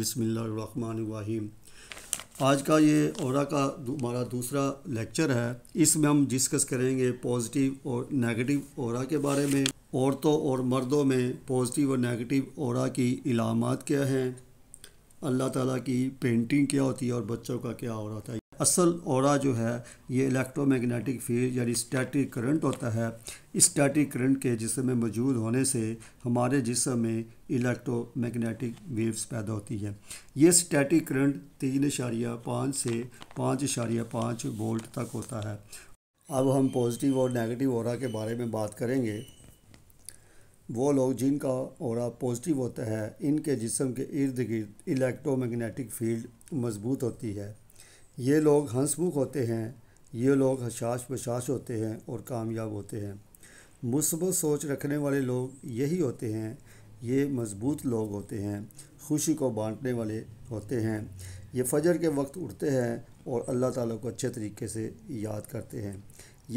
बिसमीम आज का ये और का हमारा दूसरा लेक्चर है इसमें हम डिस्कस करेंगे पॉजिटिव और नेगेटिव और के बारे में औरतों और मर्दों में पॉजिटिव और नेगेटिव और की इलामत क्या हैं अल्लाह ताला की पेंटिंग क्या होती है और बच्चों का क्या हो रहा था असल और जो है ये इलेक्ट्रोमैग्नेटिक फील्ड यानी स्टैटिक करंट होता है स्टैटिक करंट के जिसम में मौजूद होने से हमारे जिसम में इलेक्ट्रोमैग्नेटिक वेव्स पैदा होती है ये स्टैटिक करंट तीन इशारिया पाँच से पाँच इशारिया पाँच वोल्ट तक होता है अब हम पॉजिटिव और नेगेटिव और के बारे में बात करेंगे वो लोग जिनका और पॉजिटिव होता है इनके जिसम के इर्द गिर्द इलेक्ट्रोमैग्नेटिक फील्ड मजबूत होती है ये लोग हंसमुख होते हैं ये लोग हशाश बशाश होते हैं और कामयाब होते हैं मुसबत सोच रखने वाले लोग यही होते हैं ये मजबूत लोग होते हैं खुशी को बांटने वाले होते हैं ये फजर के वक्त उठते हैं और अल्लाह ताला को अच्छे तरीके से याद करते हैं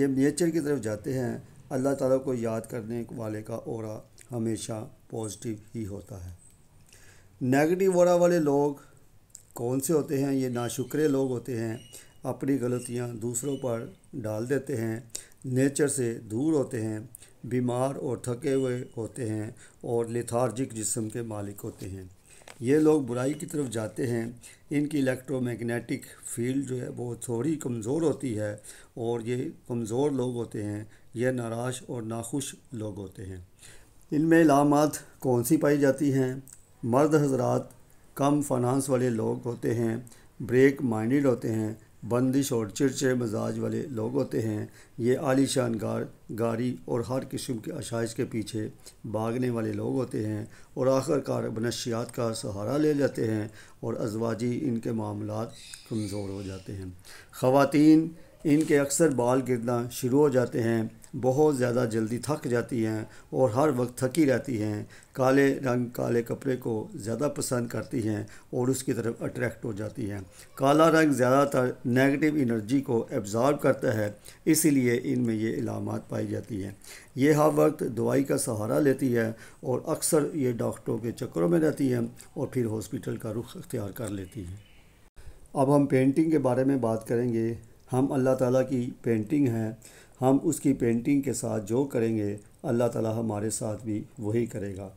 ये नेचर की तरफ जाते हैं अल्लाह ताला को याद करने वाले का और हमेशा पॉजिटिव ही होता है नेगेटिव और वाले लोग कौन से होते हैं ये नाशुक्रे लोग होते हैं अपनी गलतियाँ दूसरों पर डाल देते हैं नेचर से दूर होते हैं बीमार और थके हुए होते हैं और लिथार्जिक जिस्म के मालिक होते हैं ये लोग बुराई की तरफ जाते हैं इनकी इलेक्ट्रोमैग्नेटिक फील्ड जो है वो थोड़ी कमज़ोर होती है और ये कमज़ोर लोग होते हैं ये नाराज और नाखुश लोग होते हैं इनमें इलामत कौन सी पाई जाती हैं मर्द हजरात कम फाइनेंस वाले लोग होते हैं ब्रेक माइंडेड होते हैं बंदिश और चिड़चे मिजाज वाले लोग होते हैं ये आलीशान गार गाड़ी और हर किस्म के आशाइश के पीछे भागने वाले लोग होते हैं और आखिरकार बनशियात का सहारा ले जाते हैं और अजवाजी इनके मामला कमज़ोर हो जाते हैं ख़वातीन इनके अक्सर बाल गिरना शुरू हो जाते हैं बहुत ज़्यादा जल्दी थक जाती हैं और हर वक्त थकी रहती हैं काले रंग काले कपड़े को ज़्यादा पसंद करती हैं और उसकी तरफ अट्रैक्ट हो जाती हैं काला रंग ज़्यादातर नेगेटिव एनर्जी को एब्ज़ॉर्ब करता है इसीलिए इनमें ये इलामत पाई जाती हैं ये हर वक्त दवाई का सहारा लेती है और अक्सर ये डॉक्टरों के चक्करों में रहती हैं और फिर हॉस्पिटल का रुख अख्तियार कर लेती हैं अब हम पेंटिंग के बारे में बात करेंगे हम अल्लाह ताला की पेंटिंग हैं हम उसकी पेंटिंग के साथ जो करेंगे अल्लाह ताला हमारे साथ भी वही करेगा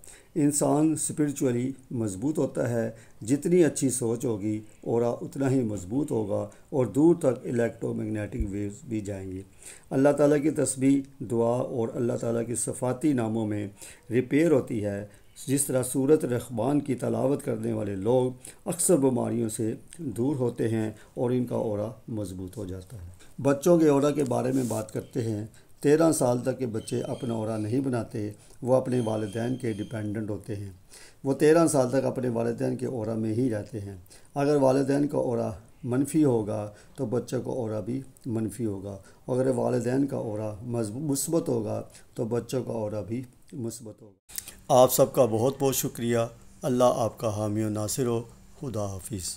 इंसान स्पिरिचुअली मजबूत होता है जितनी अच्छी सोच होगी और उतना ही मजबूत होगा और दूर तक इलेक्ट्रोमैग्नेटिक वेव्स भी जाएंगी अल्लाह ताला की तस्वीर दुआ और अल्लाह ताला की सफ़ाती नामों में रिपेयर होती है जिस तरह सूरत रखबान की तलावत करने वाले लोग अक्सर बीमारियों से दूर होते हैं और इनका और मजबूत हो जाता है बच्चों के और के बारे में बात करते हैं तेरह साल तक के बच्चे अपना और नहीं बनाते वो अपने वालदान के डिपेंडेंट होते हैं वो तेरह साल तक अपने वालदान के और में ही रहते हैं अगर वालदान का और मनफी होगा तो बच्चे का और भी मनफी होगा अगर वालदान का और मुस्बत होगा तो बच्चों का और भी मुस्बत होगा आप सबका बहुत बहुत शुक्रिया अल्लाह आपका हामी नासिर हो खुदा हाफिज़